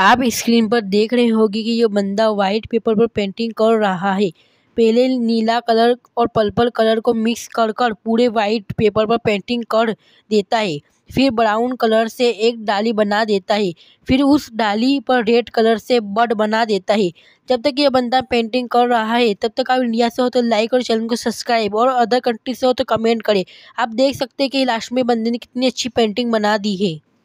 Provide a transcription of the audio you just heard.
आप स्क्रीन पर देख रहे होगी कि ये बंदा व्हाइट पेपर पर पेंटिंग कर रहा है पहले नीला कलर और पर्पल कलर को मिक्स कर कर पूरे वाइट पेपर पर पेंटिंग कर देता है फिर ब्राउन कलर से एक डाली बना देता है फिर उस डाली पर रेड कलर से बर्ड बना देता है जब तक ये बंदा पेंटिंग कर रहा है तब तक आप इंडिया से हो तो लाइक और चैनल को सब्सक्राइब और अदर कंट्री से हो तो कमेंट करें आप देख सकते हैं कि लास्ट में बंदे ने कितनी अच्छी पेंटिंग बना दी है